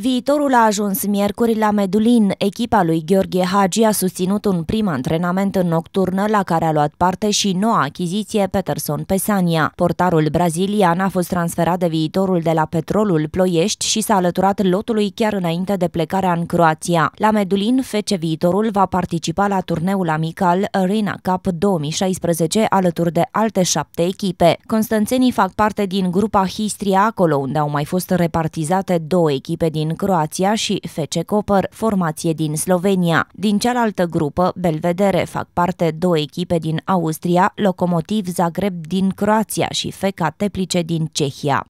Viitorul a ajuns miercuri la Medulin. Echipa lui Gheorghe Hagi a susținut un prim antrenament în nocturnă la care a luat parte și noua achiziție Peterson Pesania. Portarul brazilian a fost transferat de viitorul de la Petrolul Ploiești și s-a alăturat lotului chiar înainte de plecarea în Croația. La Medulin, fece viitorul va participa la turneul amical Arena Cup 2016 alături de alte șapte echipe. Constanțenii fac parte din grupa Histria, acolo unde au mai fost repartizate două echipe din din Croația și Fece Copăr, formație din Slovenia. Din cealaltă grupă, Belvedere, fac parte două echipe din Austria, Locomotiv Zagreb din Croația și Feca Teplice din Cehia.